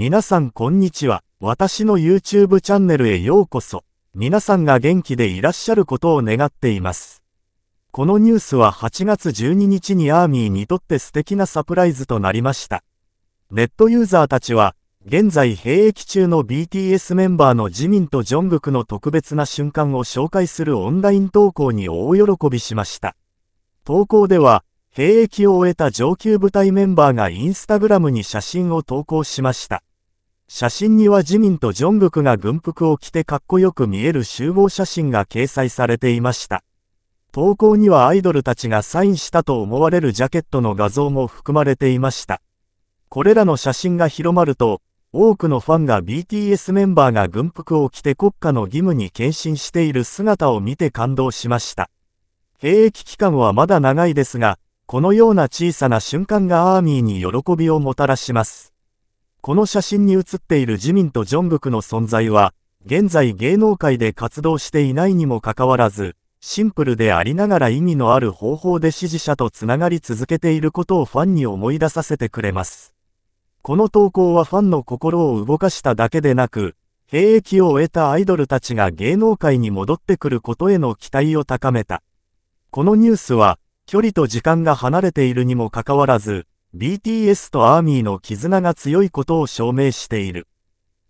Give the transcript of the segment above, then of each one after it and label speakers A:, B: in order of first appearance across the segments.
A: 皆さんこんにちは。私の YouTube チャンネルへようこそ。皆さんが元気でいらっしゃることを願っています。このニュースは8月12日にアーミーにとって素敵なサプライズとなりました。ネットユーザーたちは、現在兵役中の BTS メンバーのジミンとジョングクの特別な瞬間を紹介するオンライン投稿に大喜びしました。投稿では、兵役を終えた上級部隊メンバーがインスタグラムに写真を投稿しました。写真には自民とジョングクが軍服を着てかっこよく見える集合写真が掲載されていました。投稿にはアイドルたちがサインしたと思われるジャケットの画像も含まれていました。これらの写真が広まると、多くのファンが BTS メンバーが軍服を着て国家の義務に献身している姿を見て感動しました。兵役期間はまだ長いですが、このような小さな瞬間がアーミーに喜びをもたらします。この写真に写っている自民とジョングクの存在は、現在芸能界で活動していないにもかかわらず、シンプルでありながら意味のある方法で支持者とつながり続けていることをファンに思い出させてくれます。この投稿はファンの心を動かしただけでなく、兵役を終えたアイドルたちが芸能界に戻ってくることへの期待を高めた。このニュースは、距離と時間が離れているにもかかわらず、BTS とアーミーの絆が強いことを証明している。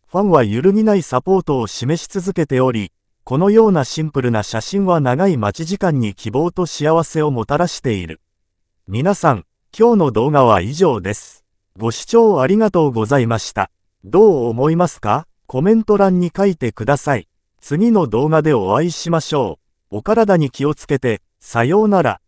A: ファンは揺るぎないサポートを示し続けており、このようなシンプルな写真は長い待ち時間に希望と幸せをもたらしている。皆さん、今日の動画は以上です。ご視聴ありがとうございました。どう思いますかコメント欄に書いてください。次の動画でお会いしましょう。お体に気をつけて、さようなら。